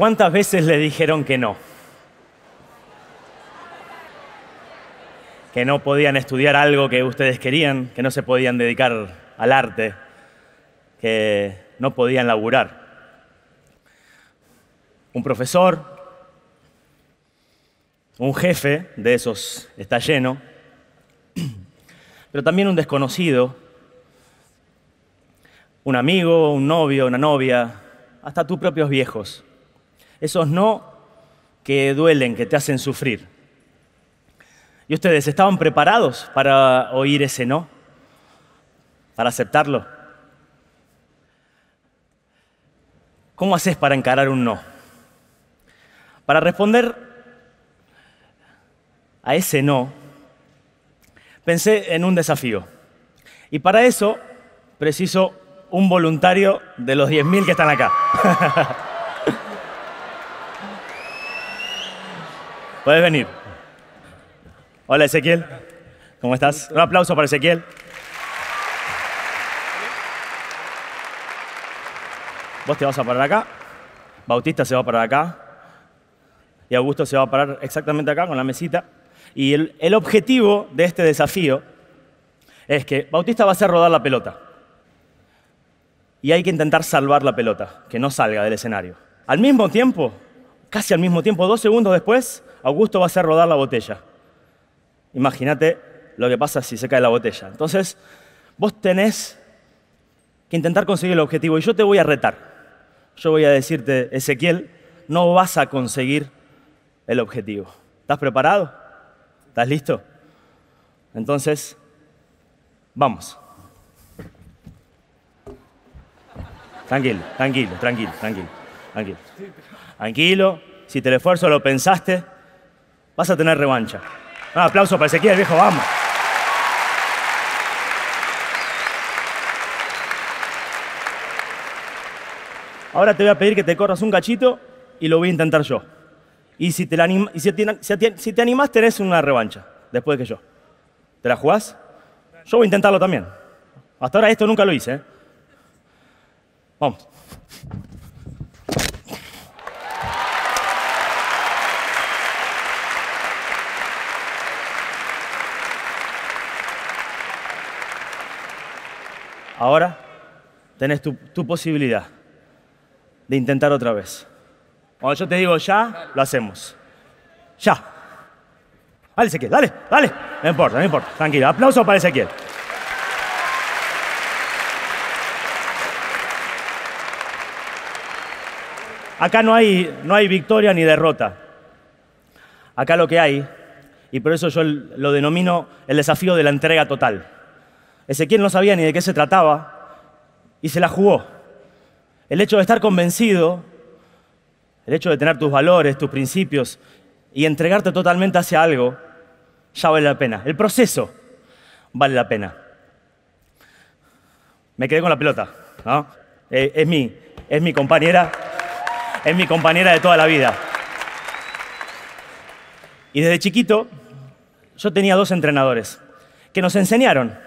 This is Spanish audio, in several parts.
¿Cuántas veces le dijeron que no? Que no podían estudiar algo que ustedes querían, que no se podían dedicar al arte, que no podían laburar. Un profesor, un jefe, de esos está lleno, pero también un desconocido, un amigo, un novio, una novia, hasta tus propios viejos esos no que duelen, que te hacen sufrir. ¿Y ustedes estaban preparados para oír ese no? ¿Para aceptarlo? ¿Cómo haces para encarar un no? Para responder a ese no, pensé en un desafío. Y para eso preciso un voluntario de los 10.000 que están acá. Puedes venir. Hola Ezequiel, ¿cómo estás? Un aplauso para Ezequiel. Vos te vas a parar acá, Bautista se va a parar acá y Augusto se va a parar exactamente acá con la mesita. Y el, objetivo de este desafío es que Bautista va a hacer rodar la pelota y hay que intentar salvar la pelota, que no salga del escenario. Al mismo tiempo, casi al mismo tiempo, dos segundos después, Augusto va a hacer rodar la botella. Imagínate lo que pasa si se cae la botella. Entonces, vos tenés que intentar conseguir el objetivo y yo te voy a retar. Yo voy a decirte, Ezequiel, no vas a conseguir el objetivo. ¿Estás preparado? ¿Estás listo? Entonces, vamos. Tranquilo, tranquilo, tranquilo, tranquilo, tranquilo. Tranquilo, si te lo esfuerzo lo pensaste, vas a tener revancha. Un aplauso para Ezequiel, viejo, vamos. Ahora te voy a pedir que te corras un cachito y lo voy a intentar yo. Y si te, animás, tenés una revancha, después que yo. ¿Te la jugás? Yo voy a intentarlo también. Hasta ahora esto nunca lo hice. ¿eh? Vamos. Ahora tenés tu, posibilidad de intentar otra vez. Cuando yo te digo ya, lo hacemos. Ya. Dale, Ezequiel, dale, dale. No importa, no importa. Tranquilo. Aplauso para Ezequiel. Acá no no hay victoria ni derrota. Acá lo que hay, y por eso yo lo denomino el desafío de la entrega total. Ezequiel no sabía ni de qué se trataba y se la jugó. El hecho de estar convencido, el hecho de tener tus valores, tus principios y entregarte totalmente hacia algo, ya vale la pena. El proceso vale la pena. Me quedé con la pelota, eh, es, mi, es mi compañera, es mi compañera de toda la vida. Y desde chiquito yo tenía dos entrenadores que nos enseñaron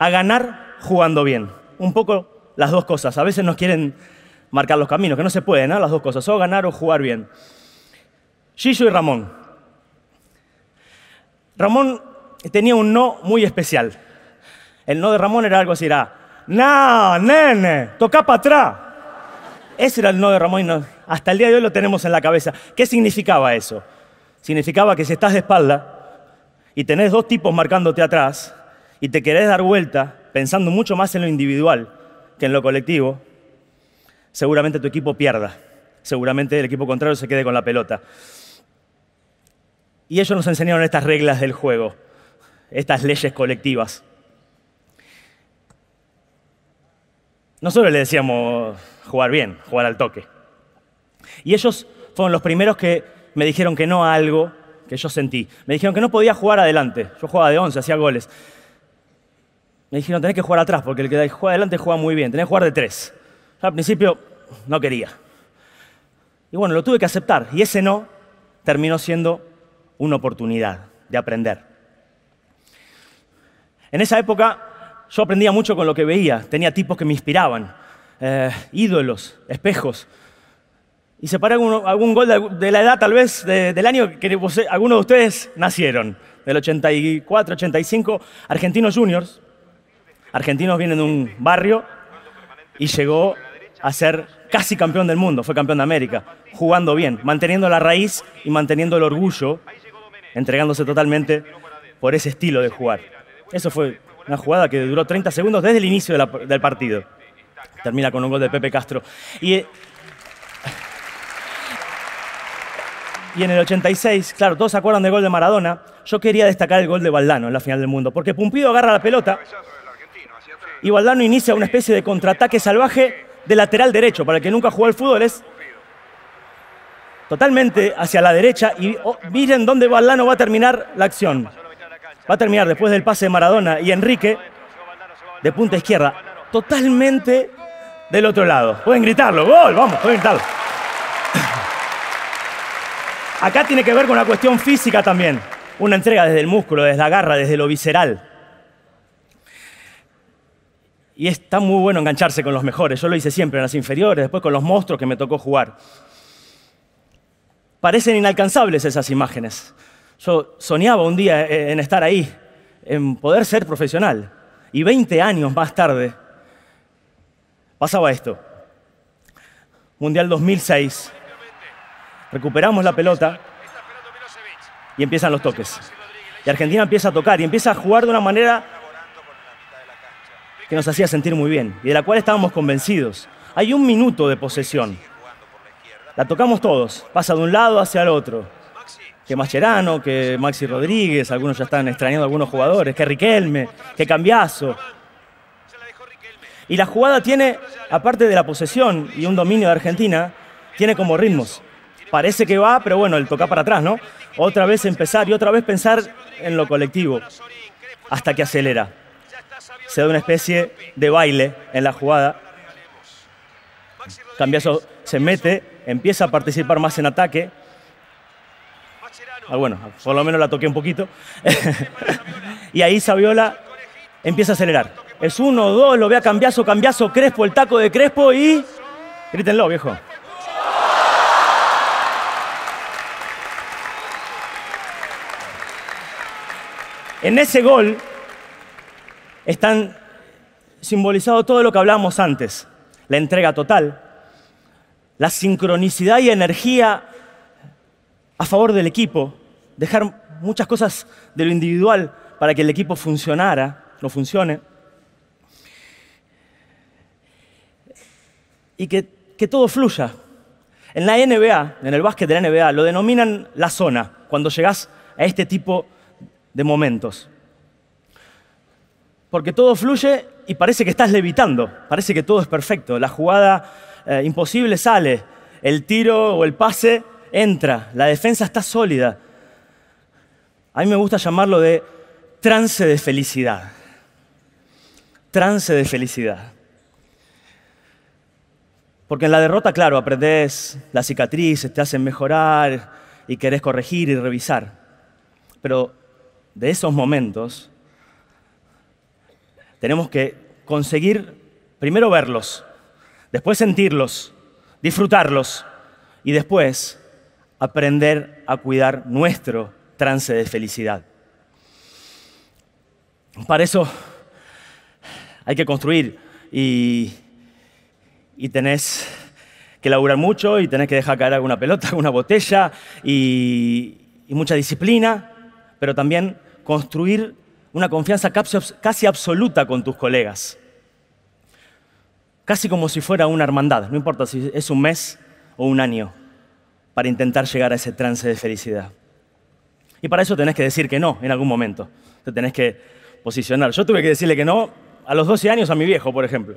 a ganar jugando bien. Un poco las dos cosas. A veces nos quieren marcar los caminos, que no se pueden, ¿no? ¿eh? las dos cosas, o ganar o jugar bien. Gillo y Ramón. Ramón tenía un no muy especial. El no de Ramón era algo así, era, no, nene, toca para atrás. Ese era el no de Ramón y hasta el día de hoy lo tenemos en la cabeza. ¿Qué significaba eso? Significaba que si estás de espalda y tenés dos tipos marcándote atrás, y te querés dar vuelta pensando mucho más en lo individual que en lo colectivo, seguramente tu equipo pierda. Seguramente el equipo contrario se quede con la pelota. Y ellos nos enseñaron estas reglas del juego, estas leyes colectivas. Nosotros le decíamos jugar bien, jugar al toque. Y ellos fueron los primeros que me dijeron que no a algo que yo sentí. Me dijeron que no podía jugar adelante. Yo jugaba de 11, hacía goles. Me dijeron, tenés que jugar atrás, porque el que juega adelante juega muy bien, tenés que jugar de tres. al principio no quería. Y bueno, lo tuve que aceptar. Y ese no terminó siendo una oportunidad de aprender. En esa época yo aprendía mucho con lo que veía. Tenía tipos que me inspiraban, eh, ídolos, espejos. Y separé algún, algún gol de, la edad, tal vez, del año que algunos de ustedes nacieron, del 84, 85, Argentinos Juniors argentinos, vienen de un barrio y llegó a ser casi campeón del mundo, fue campeón de América, jugando bien, manteniendo la raíz y manteniendo el orgullo, entregándose totalmente por ese estilo de jugar. Eso fue una jugada que duró 30 segundos desde el inicio del partido. Termina con un gol de Pepe Castro. Y, y en el 86, claro, todos se acuerdan del gol de Maradona. Yo quería destacar el gol de Valdano en la final del mundo, porque Pumpido agarra la pelota y Valdano inicia una especie de contraataque salvaje de lateral derecho. Para el que nunca jugó al fútbol es totalmente hacia la derecha y oh, miren dónde Valdano va a terminar la acción. Va a terminar después del pase de Maradona y Enrique de punta izquierda, totalmente del otro lado. Pueden gritarlo, gol, vamos, pueden gritarlo. Acá tiene que ver con una cuestión física también. Una entrega desde el músculo, desde la garra, desde lo visceral. Y está muy bueno engancharse con los mejores. Yo lo hice siempre en las inferiores, después con los monstruos que me tocó jugar. Parecen inalcanzables esas imágenes. Yo soñaba un día eh, en estar ahí, en poder ser profesional. Y 20 años más tarde pasaba esto. Mundial 2006. Recuperamos la pelota y empiezan los toques. Y Argentina empieza a tocar y empieza a jugar de una manera que nos hacía sentir muy bien y de la cual estábamos convencidos. Hay un minuto de posesión. La tocamos todos, pasa de un lado hacia el otro. Que Mascherano, que Maxi Rodríguez, algunos ya están extrañando a algunos jugadores, que Riquelme, que Cambiazo. Y la jugada tiene, aparte de la posesión y un dominio de Argentina, tiene como ritmos. Parece que va, pero bueno, el tocar para atrás, ¿no? Otra vez empezar y otra vez pensar en lo colectivo, hasta que acelera se da una especie de baile en la jugada. Cambiaso se mete, empieza a participar más en ataque. Ah, bueno, por lo menos la toqué un poquito. y ahí Saviola empieza a acelerar. Es uno, dos, lo ve a cambiazo, Crespo, el taco de Crespo y... Grítenlo, viejo. En ese gol, están simbolizado todo lo que hablábamos antes, la entrega total, la sincronicidad y energía a favor del equipo, dejar muchas cosas de lo individual para que el equipo funcionara, no funcione, y que, que todo fluya. En la NBA, en el básquet de la NBA, lo denominan la zona, cuando llegas a este tipo de momentos. Porque todo fluye y parece que estás levitando, parece que todo es perfecto, la jugada eh, imposible sale, el tiro o el pase entra, la defensa está sólida. A mí me gusta llamarlo de trance de felicidad. Trance de felicidad. Porque en la derrota, claro, aprendés las cicatrices, te hacen mejorar y querés corregir y revisar. Pero de esos momentos tenemos que conseguir primero verlos, después sentirlos, disfrutarlos y después aprender a cuidar nuestro trance de felicidad. Para eso hay que construir y, tenés que laburar mucho y tenés que dejar caer alguna pelota, alguna botella y mucha disciplina, pero también construir una confianza casi absoluta con tus colegas. Casi como si fuera una hermandad, no importa si es un mes o un año, para intentar llegar a ese trance de felicidad. Y para eso tenés que decir que no en algún momento. Te tenés que posicionar. Yo tuve que decirle que no a los 12 años a mi viejo, por ejemplo,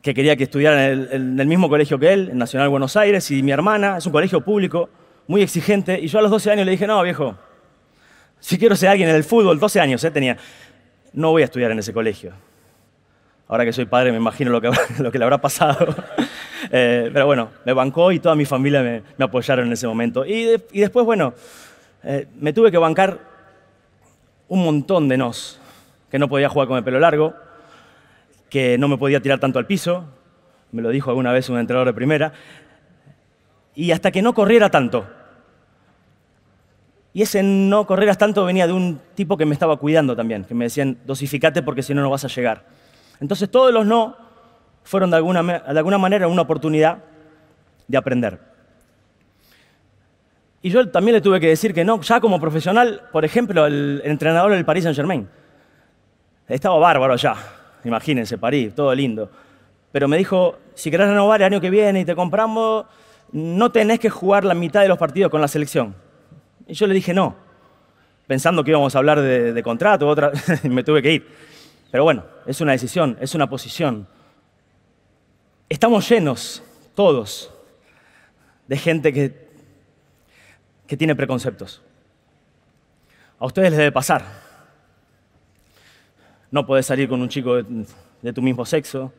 que quería que estudiara en el, mismo colegio que él, en Nacional Buenos Aires, y mi hermana, es un colegio público, muy exigente, y yo a los 12 años le dije, no, viejo, si quiero ser alguien en el fútbol, 12 años ¿eh? tenía, no voy a estudiar en ese colegio. Ahora que soy padre me imagino lo que, le habrá pasado. Eh, pero bueno, me bancó y toda mi familia me, apoyaron en ese momento. Y, después, bueno, eh, me tuve que bancar un montón de nos, que no podía jugar con el pelo largo, que no me podía tirar tanto al piso, me lo dijo alguna vez un entrenador de primera, y hasta que no corriera tanto. Y ese no correras tanto venía de un tipo que me estaba cuidando también, que me decían, dosificate porque si no, no vas a llegar. Entonces todos los no fueron de alguna, de alguna manera una oportunidad de aprender. Y yo también le tuve que decir que no, ya como profesional, por ejemplo, el entrenador del Paris Saint Germain. Estaba bárbaro allá, imagínense, París, todo lindo. Pero me dijo, si querés renovar el año que viene y te compramos, no tenés que jugar la mitad de los partidos con la selección y yo le dije no, pensando que íbamos a hablar de, contrato, otra, me tuve que ir. Pero bueno, es una decisión, es una posición. Estamos llenos, todos, de gente que, tiene preconceptos. A ustedes les debe pasar. No puedes salir con un chico de, tu mismo sexo.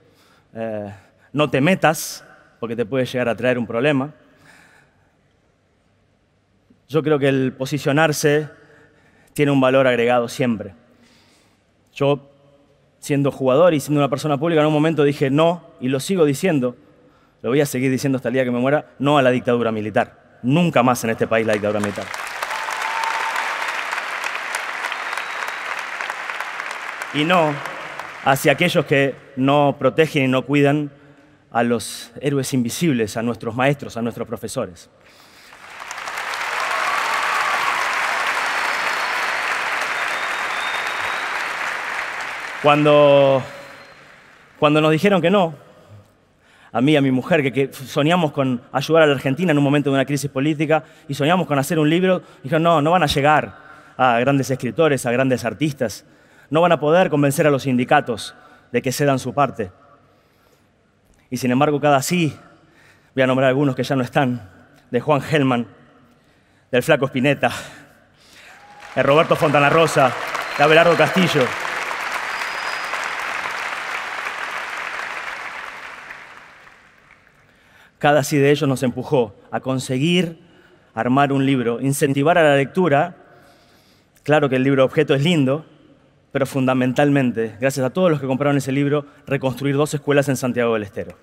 Eh, no te metas porque te puede llegar a traer un problema. Yo creo que el posicionarse tiene un valor agregado siempre. Yo, siendo jugador y siendo una persona pública, en un momento dije no, y lo sigo diciendo, lo voy a seguir diciendo hasta el día que me muera, no a la dictadura militar. Nunca más en este país la dictadura militar. Y no hacia aquellos que no protegen y no cuidan a los héroes invisibles, a nuestros maestros, a nuestros profesores. Cuando, nos dijeron que no, a mí a mi mujer, que, soñamos con ayudar a la Argentina en un momento de una crisis política y soñamos con hacer un libro, dijeron, no, no van a llegar a grandes escritores, a grandes artistas, no van a poder convencer a los sindicatos de que cedan su parte. Y sin embargo, cada sí, voy a nombrar algunos que ya no están, de Juan Gelman, del Flaco Spinetta, de Roberto Fontana Rosa, de Abelardo Castillo. Cada sí de ellos nos empujó a conseguir armar un libro, incentivar a la lectura. Claro que el libro objeto es lindo, pero fundamentalmente, gracias a todos los que compraron ese libro, reconstruir dos escuelas en Santiago del Estero.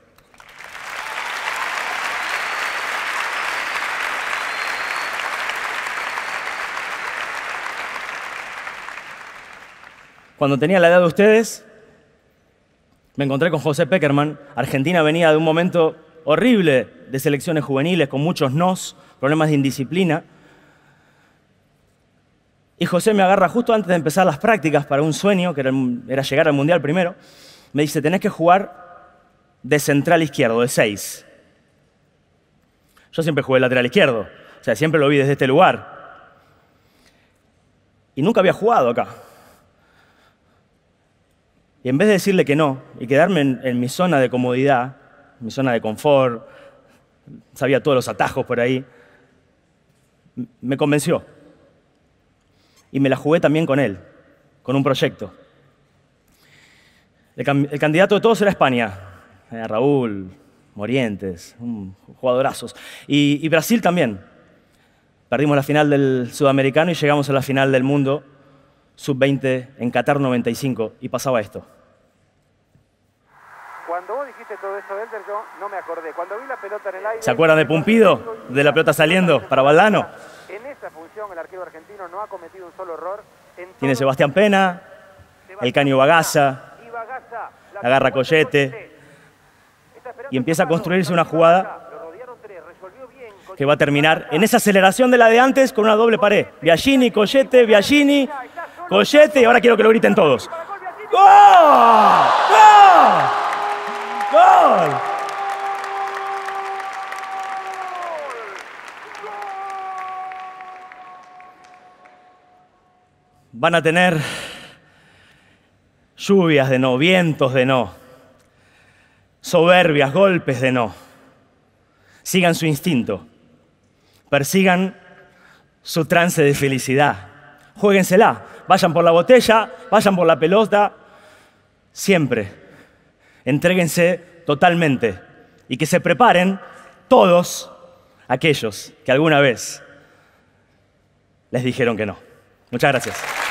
Cuando tenía la edad de ustedes, me encontré con José Peckerman. Argentina venía de un momento horrible de selecciones juveniles con muchos nos, problemas de indisciplina. Y José me agarra justo antes de empezar las prácticas para un sueño, que era, llegar al Mundial primero. Me dice, tenés que jugar de central izquierdo, de seis. Yo siempre jugué lateral izquierdo, o sea, siempre lo vi desde este lugar. Y nunca había jugado acá. Y en vez de decirle que no y quedarme en mi zona de comodidad, mi zona de confort, sabía todos los atajos por ahí. Me convenció. Y me la jugué también con él, con un proyecto. El, candidato de todos era España. Eh, Raúl, Morientes, jugadorazos. y Brasil también. Perdimos la final del sudamericano y llegamos a la final del mundo sub-20 en Qatar 95 y pasaba esto. Cuando vos dijiste todo eso, Elder, no me acordé. Cuando vi la pelota en el aire... ¿Se acuerdan de Pumpido? De la pelota saliendo para Valdano. En esa función el arquero argentino no ha cometido un solo error. Tiene Sebastián Pena, el caño Bagaza, agarra Collete y empieza a construirse una jugada que va a terminar en esa aceleración de la de antes con una doble pared. Biagini, Collete, Biagini, Collete y ahora quiero que lo griten todos. ¡Gol! ¡Gol! ¡Gol! Van a tener lluvias de no, vientos de no, soberbias, golpes de no. Sigan su instinto, persigan su trance de felicidad. Juéguensela, vayan por la botella, vayan por la pelota, siempre Entréguense totalmente y que se preparen todos aquellos que alguna vez les dijeron que no. Muchas gracias.